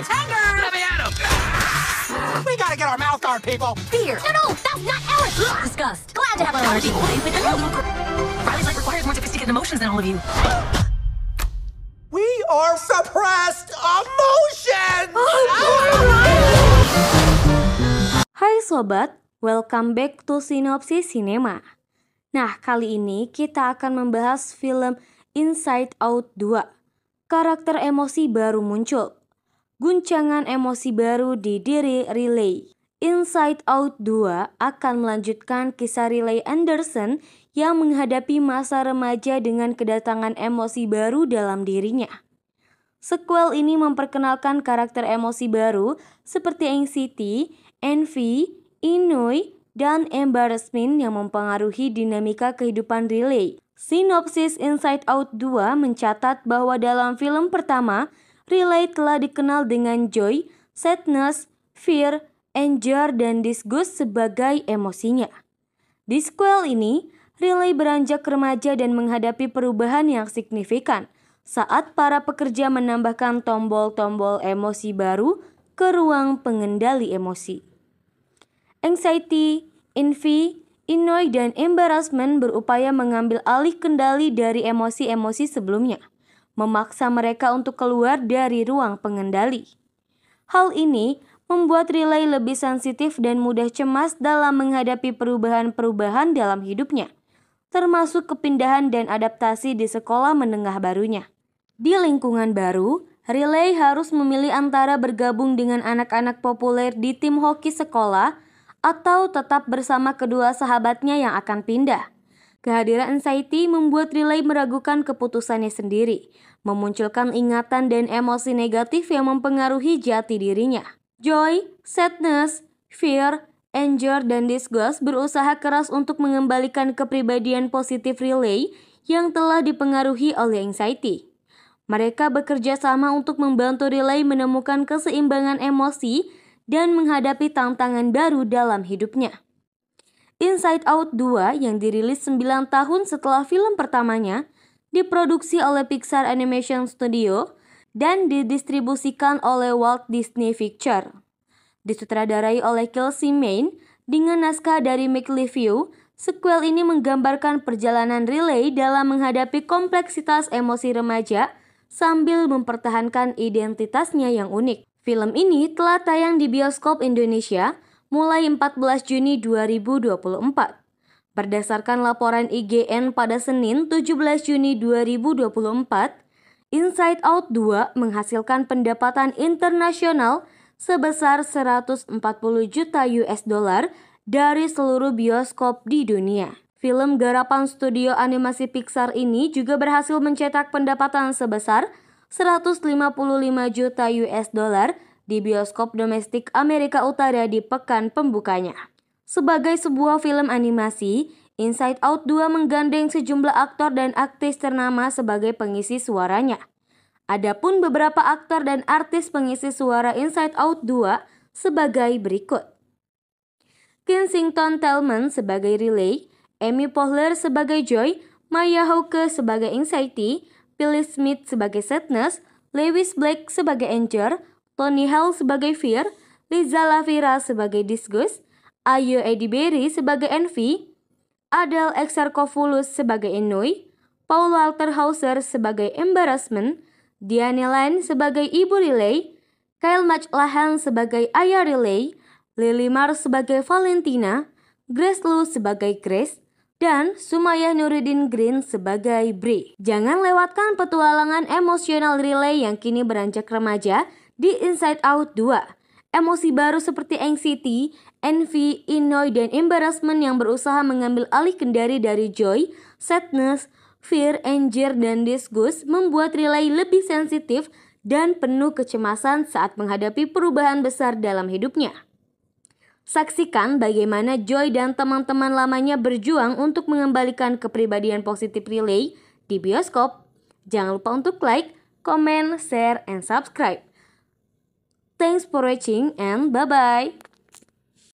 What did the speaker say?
It's Hanger! Let me at him! we gotta get our mouth guard, people! Fear! No, no! That's not ours! Disgust! Glad to have an allergy boy with the little Riley's life requires more sophisticated emotions than all of you. We are suppressed emotions! Oh, Hai sobat, welcome back to Sinopsis Cinema. Nah, kali ini kita akan membahas film Inside Out 2. Karakter emosi baru muncul, guncangan emosi baru di diri Riley. Inside Out 2 akan melanjutkan kisah Riley Anderson yang menghadapi masa remaja dengan kedatangan emosi baru dalam dirinya. Sequel ini memperkenalkan karakter emosi baru seperti anxiety, envy, inui, dan embarrassment yang mempengaruhi dinamika kehidupan Riley. Sinopsis Inside Out 2 mencatat bahwa dalam film pertama, relay telah dikenal dengan joy, sadness, fear, anger, dan disgust sebagai emosinya. Di sequel ini, Relay beranjak remaja dan menghadapi perubahan yang signifikan saat para pekerja menambahkan tombol-tombol emosi baru ke ruang pengendali emosi. Anxiety, envy, annoy, dan embarrassment berupaya mengambil alih kendali dari emosi-emosi sebelumnya memaksa mereka untuk keluar dari ruang pengendali. Hal ini membuat Relay lebih sensitif dan mudah cemas dalam menghadapi perubahan-perubahan dalam hidupnya, termasuk kepindahan dan adaptasi di sekolah menengah barunya. Di lingkungan baru, Relay harus memilih antara bergabung dengan anak-anak populer di tim hoki sekolah atau tetap bersama kedua sahabatnya yang akan pindah. Kehadiran anxiety membuat Relay meragukan keputusannya sendiri, memunculkan ingatan dan emosi negatif yang mempengaruhi jati dirinya. Joy, sadness, fear, anger, dan disgust berusaha keras untuk mengembalikan kepribadian positif relay yang telah dipengaruhi oleh anxiety. Mereka bekerja sama untuk membantu relay menemukan keseimbangan emosi dan menghadapi tantangan baru dalam hidupnya. Inside Out 2 yang dirilis 9 tahun setelah film pertamanya diproduksi oleh Pixar Animation Studio dan didistribusikan oleh Walt Disney Picture. Disutradarai oleh Kelsey Main dengan naskah dari Mick Liviu, sequel ini menggambarkan perjalanan Relay dalam menghadapi kompleksitas emosi remaja sambil mempertahankan identitasnya yang unik. Film ini telah tayang di bioskop Indonesia mulai 14 Juni 2024. Berdasarkan laporan IGN pada Senin 17 Juni 2024, Inside Out 2 menghasilkan pendapatan internasional sebesar 140 juta US dollar dari seluruh bioskop di dunia. Film garapan studio animasi Pixar ini juga berhasil mencetak pendapatan sebesar 155 juta US dollar di bioskop domestik Amerika Utara di pekan pembukanya. Sebagai sebuah film animasi, Inside Out 2 menggandeng sejumlah aktor dan aktris ternama sebagai pengisi suaranya. Adapun beberapa aktor dan artis pengisi suara Inside Out 2 sebagai berikut. Kensington Tellman sebagai Relay, Amy Poehler sebagai Joy, Maya Hawke sebagai Anxiety, Phyllis Smith sebagai Sadness, Lewis Black sebagai Anger, Tony Hale sebagai Fear, Liza Lavira sebagai Disgust, Ayu Ediberi sebagai Envy, Adel Exarchopoulos sebagai Enoy, Paul Walter Hauser sebagai Embarrassment, Diane Lane sebagai Ibu Riley, Kyle McLahan sebagai Ayah Riley, Lily Mar sebagai Valentina, Grace Lu sebagai Grace, dan Sumaya Nuruddin Green sebagai Bri. Jangan lewatkan petualangan emosional relay yang kini beranjak remaja di Inside Out 2. Emosi baru seperti anxiety, envy, annoy, dan embarrassment yang berusaha mengambil alih kendari dari joy, sadness, fear, anger, dan disgust membuat relay lebih sensitif dan penuh kecemasan saat menghadapi perubahan besar dalam hidupnya. Saksikan bagaimana Joy dan teman-teman lamanya berjuang untuk mengembalikan kepribadian positif relay di bioskop. Jangan lupa untuk like, comment, share, and subscribe. Thanks for watching and bye-bye.